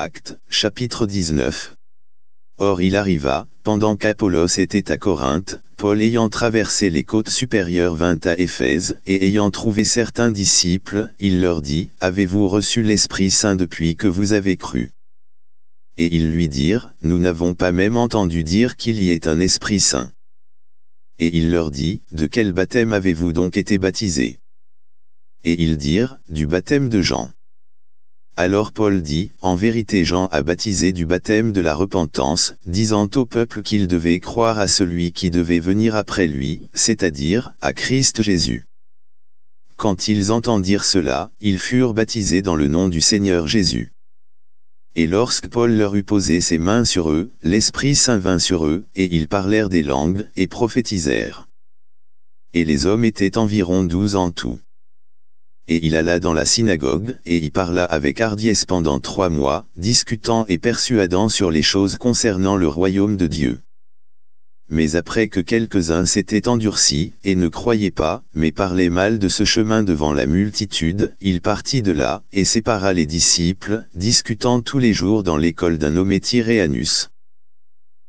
Actes, chapitre 19. Or il arriva, pendant qu'Apollos était à Corinthe, Paul ayant traversé les côtes supérieures vint à Éphèse, et ayant trouvé certains disciples, il leur dit, « Avez-vous reçu l'Esprit Saint depuis que vous avez cru ?» Et ils lui dirent, « Nous n'avons pas même entendu dire qu'il y ait un Esprit Saint. » Et il leur dit, « De quel baptême avez-vous donc été baptisés ?» Et ils dirent, « Du baptême de Jean. » Alors Paul dit, En vérité Jean a baptisé du baptême de la repentance, disant au peuple qu'il devait croire à celui qui devait venir après lui, c'est-à-dire, à Christ Jésus. Quand ils entendirent cela, ils furent baptisés dans le nom du Seigneur Jésus. Et lorsque Paul leur eut posé ses mains sur eux, l'Esprit Saint vint sur eux, et ils parlèrent des langues, et prophétisèrent. Et les hommes étaient environ douze en tout et il alla dans la synagogue, et y parla avec hardiesse pendant trois mois, discutant et persuadant sur les choses concernant le royaume de Dieu. Mais après que quelques-uns s'étaient endurcis, et ne croyaient pas, mais parlaient mal de ce chemin devant la multitude, il partit de là, et sépara les disciples, discutant tous les jours dans l'école d'un nommé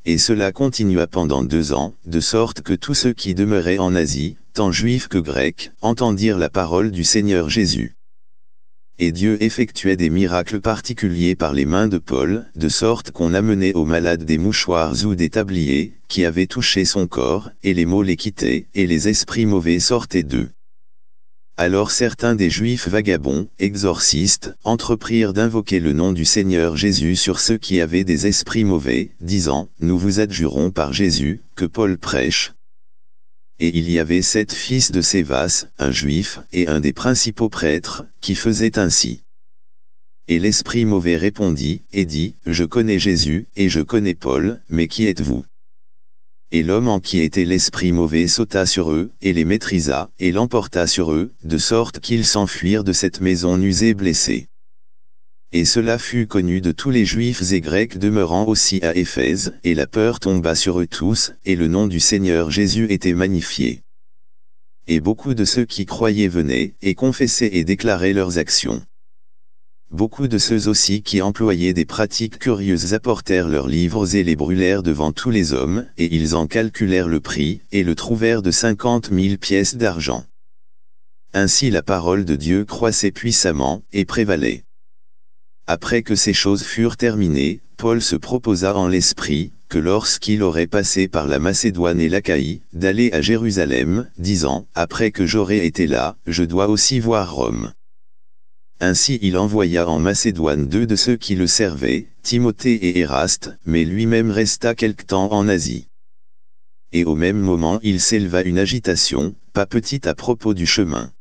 Et cela continua pendant deux ans, de sorte que tous ceux qui demeuraient en Asie, tant juifs que grecs, entendirent la parole du Seigneur Jésus. Et Dieu effectuait des miracles particuliers par les mains de Paul, de sorte qu'on amenait aux malades des mouchoirs ou des tabliers, qui avaient touché son corps, et les maux les quittaient, et les esprits mauvais sortaient d'eux. Alors certains des juifs vagabonds, exorcistes, entreprirent d'invoquer le nom du Seigneur Jésus sur ceux qui avaient des esprits mauvais, disant, Nous vous adjurons par Jésus, que Paul prêche, et il y avait sept fils de Sévas, un juif, et un des principaux prêtres, qui faisaient ainsi. Et l'esprit mauvais répondit, et dit, Je connais Jésus, et je connais Paul, mais qui êtes-vous Et l'homme en qui était l'esprit mauvais sauta sur eux, et les maîtrisa, et l'emporta sur eux, de sorte qu'ils s'enfuirent de cette maison usée blessée et cela fut connu de tous les Juifs et Grecs demeurant aussi à Éphèse, et la peur tomba sur eux tous, et le nom du Seigneur Jésus était magnifié. Et beaucoup de ceux qui croyaient venaient, et confessaient et déclaraient leurs actions. Beaucoup de ceux aussi qui employaient des pratiques curieuses apportèrent leurs livres et les brûlèrent devant tous les hommes, et ils en calculèrent le prix, et le trouvèrent de cinquante mille pièces d'argent. Ainsi la parole de Dieu croissait puissamment, et prévalait. Après que ces choses furent terminées, Paul se proposa en l'esprit, que lorsqu'il aurait passé par la Macédoine et l'Achaïe, d'aller à Jérusalem, disant, après que j'aurai été là, je dois aussi voir Rome. Ainsi il envoya en Macédoine deux de ceux qui le servaient, Timothée et Éraste, mais lui-même resta quelque temps en Asie. Et au même moment il s'éleva une agitation, pas petite à propos du chemin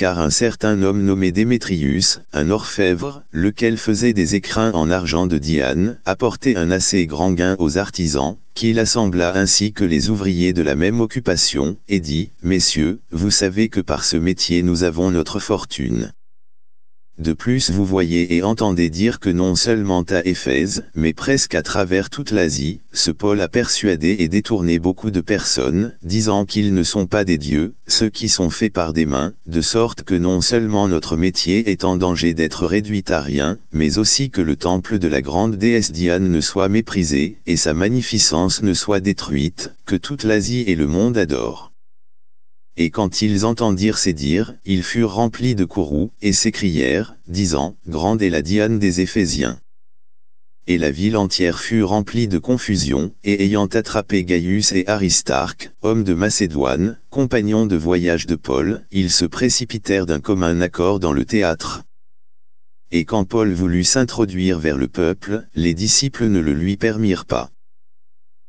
car un certain homme nommé Démétrius, un orfèvre, lequel faisait des écrins en argent de Diane, apportait un assez grand gain aux artisans, qu'il assembla ainsi que les ouvriers de la même occupation, et dit, « Messieurs, vous savez que par ce métier nous avons notre fortune. De plus vous voyez et entendez dire que non seulement à Éphèse, mais presque à travers toute l'Asie, ce Paul a persuadé et détourné beaucoup de personnes, disant qu'ils ne sont pas des dieux, ceux qui sont faits par des mains, de sorte que non seulement notre métier est en danger d'être réduit à rien, mais aussi que le temple de la grande déesse Diane ne soit méprisé, et sa magnificence ne soit détruite, que toute l'Asie et le monde adorent. Et quand ils entendirent ces dires, ils furent remplis de courroux, et s'écrièrent, disant, Grande est la Diane des Éphésiens. Et la ville entière fut remplie de confusion, et ayant attrapé Gaius et Aristarque, hommes de Macédoine, compagnons de voyage de Paul, ils se précipitèrent d'un commun accord dans le théâtre. Et quand Paul voulut s'introduire vers le peuple, les disciples ne le lui permirent pas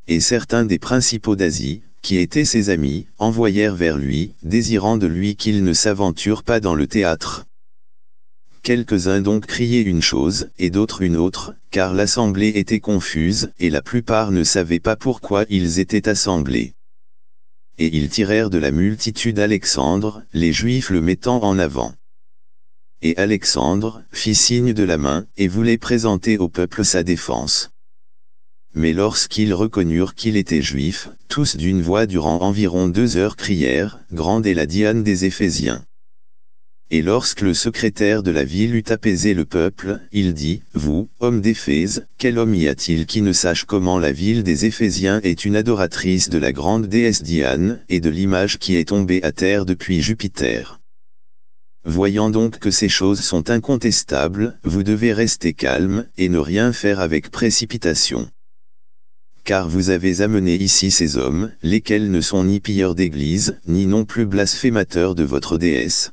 et certains des principaux d'Asie, qui étaient ses amis, envoyèrent vers lui, désirant de lui qu'il ne s'aventure pas dans le théâtre. Quelques-uns donc criaient une chose, et d'autres une autre, car l'assemblée était confuse, et la plupart ne savaient pas pourquoi ils étaient assemblés. Et ils tirèrent de la multitude Alexandre, les Juifs le mettant en avant. Et Alexandre fit signe de la main, et voulait présenter au peuple sa défense. Mais lorsqu'ils reconnurent qu'il était juif, tous d'une voix durant environ deux heures crièrent, Grande est la Diane des Éphésiens. Et lorsque le secrétaire de la ville eut apaisé le peuple, il dit, Vous, homme d'Éphèse, quel homme y a-t-il qui ne sache comment la ville des Éphésiens est une adoratrice de la grande déesse Diane, et de l'image qui est tombée à terre depuis Jupiter Voyant donc que ces choses sont incontestables, vous devez rester calme, et ne rien faire avec précipitation car vous avez amené ici ces hommes, lesquels ne sont ni pilleurs d'église, ni non plus blasphémateurs de votre déesse.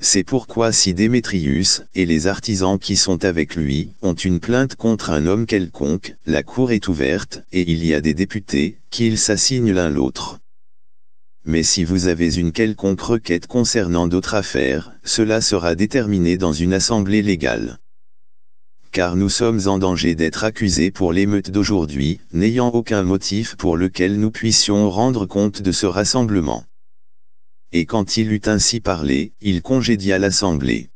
C'est pourquoi si Démétrius, et les artisans qui sont avec lui, ont une plainte contre un homme quelconque, la cour est ouverte, et il y a des députés, qu'ils s'assignent l'un l'autre. Mais si vous avez une quelconque requête concernant d'autres affaires, cela sera déterminé dans une assemblée légale car nous sommes en danger d'être accusés pour l'émeute d'aujourd'hui, n'ayant aucun motif pour lequel nous puissions rendre compte de ce rassemblement. Et quand il eut ainsi parlé, il congédia l'assemblée.